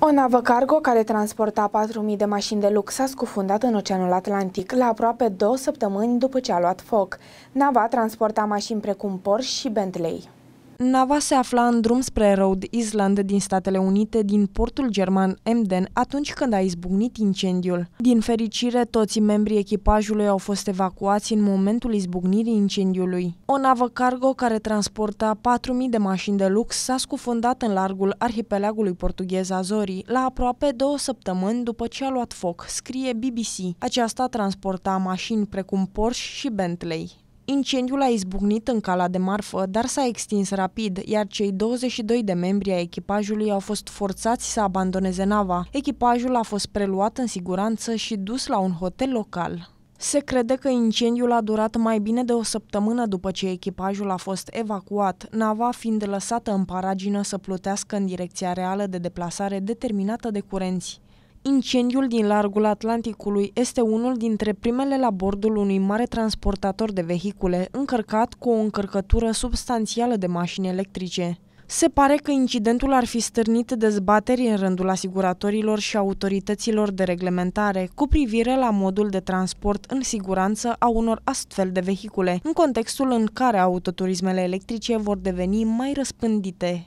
O navă cargo care transporta 4.000 de mașini de lux s-a scufundat în Oceanul Atlantic la aproape două săptămâni după ce a luat foc. Nava transporta mașini precum Porsche și Bentley. Nava se afla în drum spre Rhode Island din Statele Unite, din portul german Emden, atunci când a izbucnit incendiul. Din fericire, toți membrii echipajului au fost evacuați în momentul izbucnirii incendiului. O navă cargo care transporta 4.000 de mașini de lux s-a scufundat în largul arhipelagului portughez Azorii, la aproape două săptămâni după ce a luat foc, scrie BBC. Aceasta transporta mașini precum Porsche și Bentley. Incendiul a izbucnit în cala de marfă, dar s-a extins rapid, iar cei 22 de membri ai echipajului au fost forțați să abandoneze nava. Echipajul a fost preluat în siguranță și dus la un hotel local. Se crede că incendiul a durat mai bine de o săptămână după ce echipajul a fost evacuat, nava fiind lăsată în paragină să plutească în direcția reală de deplasare determinată de curenți. Incendiul din largul Atlanticului este unul dintre primele la bordul unui mare transportator de vehicule încărcat cu o încărcătură substanțială de mașini electrice. Se pare că incidentul ar fi stârnit dezbateri în rândul asiguratorilor și autorităților de reglementare cu privire la modul de transport în siguranță a unor astfel de vehicule, în contextul în care autoturismele electrice vor deveni mai răspândite.